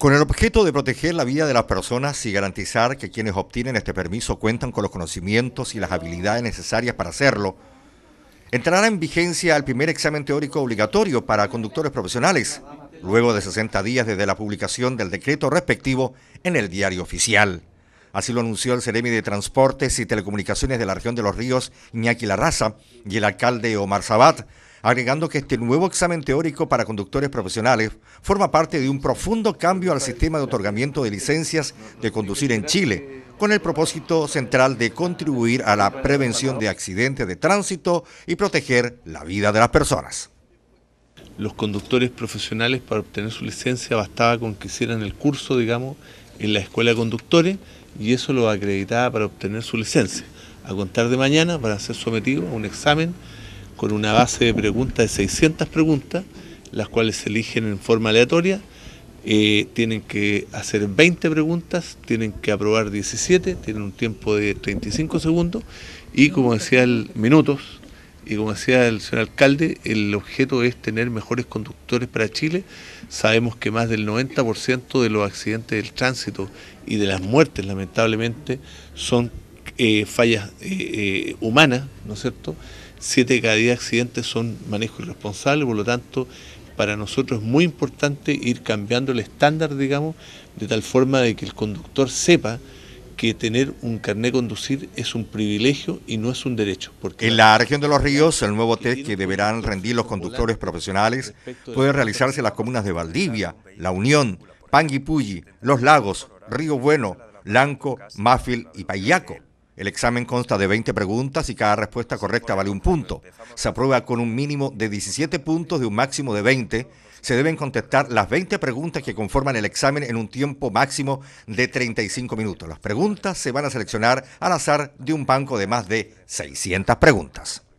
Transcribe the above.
Con el objeto de proteger la vida de las personas y garantizar que quienes obtienen este permiso cuentan con los conocimientos y las habilidades necesarias para hacerlo, entrará en vigencia el primer examen teórico obligatorio para conductores profesionales, luego de 60 días desde la publicación del decreto respectivo en el diario oficial. Así lo anunció el Ceremi de Transportes y Telecomunicaciones de la región de Los Ríos, Iñaki Larraza, y el alcalde Omar Sabat, agregando que este nuevo examen teórico para conductores profesionales forma parte de un profundo cambio al sistema de otorgamiento de licencias de conducir en Chile, con el propósito central de contribuir a la prevención de accidentes de tránsito y proteger la vida de las personas. Los conductores profesionales para obtener su licencia bastaba con que hicieran el curso, digamos, en la escuela de conductores y eso lo acreditaba para obtener su licencia. A contar de mañana para ser sometido a un examen con una base de preguntas de 600 preguntas, las cuales se eligen en forma aleatoria. Eh, tienen que hacer 20 preguntas, tienen que aprobar 17, tienen un tiempo de 35 segundos y como decía el minutos y como decía el señor alcalde, el objeto es tener mejores conductores para Chile. Sabemos que más del 90% de los accidentes del tránsito y de las muertes lamentablemente son eh, fallas eh, eh, humanas, ¿no es cierto? Siete de cada diez accidentes son manejo irresponsable, por lo tanto, para nosotros es muy importante ir cambiando el estándar, digamos, de tal forma de que el conductor sepa que tener un carnet conducir es un privilegio y no es un derecho. en la región de los ríos, el nuevo test que deberán rendir los conductores profesionales puede realizarse en las comunas de Valdivia, La Unión, Panguipulli, Los Lagos, Río Bueno, Blanco, Mafil y Payaco. El examen consta de 20 preguntas y cada respuesta correcta vale un punto. Se aprueba con un mínimo de 17 puntos de un máximo de 20. Se deben contestar las 20 preguntas que conforman el examen en un tiempo máximo de 35 minutos. Las preguntas se van a seleccionar al azar de un banco de más de 600 preguntas.